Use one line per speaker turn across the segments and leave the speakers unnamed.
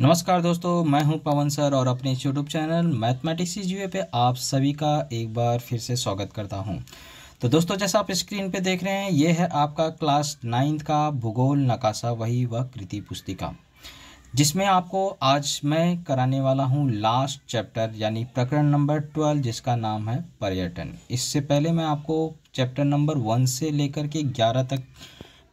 नमस्कार दोस्तों मैं हूं पवन सर और अपने YouTube channel mathematics is UA पे आप सभी का एक बार फिर से स्वागत करता हूं तो दोस्तों जैसा आप स्क्रीन पे देख रहे हैं ये है आपका क्लास नाइन्थ का भूगोल नकाशा वही व कृति पुस्तिका जिसमें आपको आज मैं कराने वाला हूं लास्ट चैप्टर यानी प्रकरण नंबर ट्वेल्व जिसका नाम है पर्यटन इससे पहले मैं आपको चैप्टर नंबर वन से लेकर के ग्यारह तक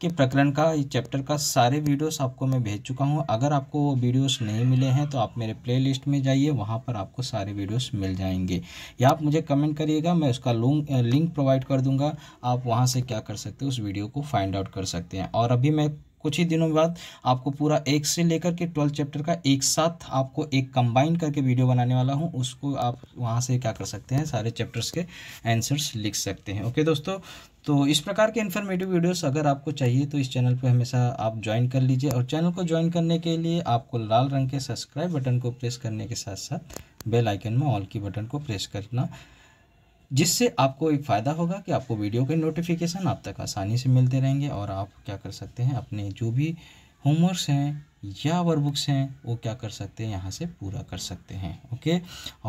के प्रकरण का चैप्टर का सारे वीडियोस आपको मैं भेज चुका हूँ अगर आपको वो वीडियोस नहीं मिले हैं तो आप मेरे प्लेलिस्ट में जाइए वहाँ पर आपको सारे वीडियोस मिल जाएंगे या आप मुझे कमेंट करिएगा मैं उसका लिंक प्रोवाइड कर दूंगा आप वहाँ से क्या कर सकते हैं उस वीडियो को फाइंड आउट कर सकते हैं और अभी मैं कुछ ही दिनों बाद आपको पूरा एक से लेकर के ट्वेल्थ चैप्टर का एक साथ आपको एक कंबाइन करके वीडियो बनाने वाला हूँ उसको आप वहाँ से क्या कर सकते हैं सारे चैप्टर्स के आंसर्स लिख सकते हैं ओके दोस्तों तो इस प्रकार के इन्फॉर्मेटिव वीडियोस अगर आपको चाहिए तो इस चैनल पर हमेशा आप ज्वाइन कर लीजिए और चैनल को ज्वाइन करने के लिए आपको लाल रंग के सब्सक्राइब बटन को प्रेस करने के साथ साथ बेल आइकन में ऑल की बटन को प्रेस करना जिससे आपको एक फ़ायदा होगा कि आपको वीडियो के नोटिफिकेशन आप तक आसानी से मिलते रहेंगे और आप क्या कर सकते हैं अपने जो भी होमवर्क्स हैं या वर्कबुक्स हैं वो क्या कर सकते हैं यहाँ से पूरा कर सकते हैं ओके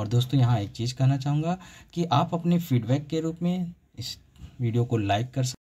और दोस्तों यहाँ एक चीज़ कहना चाहूँगा कि आप अपने फीडबैक के रूप में इस वीडियो को लाइक कर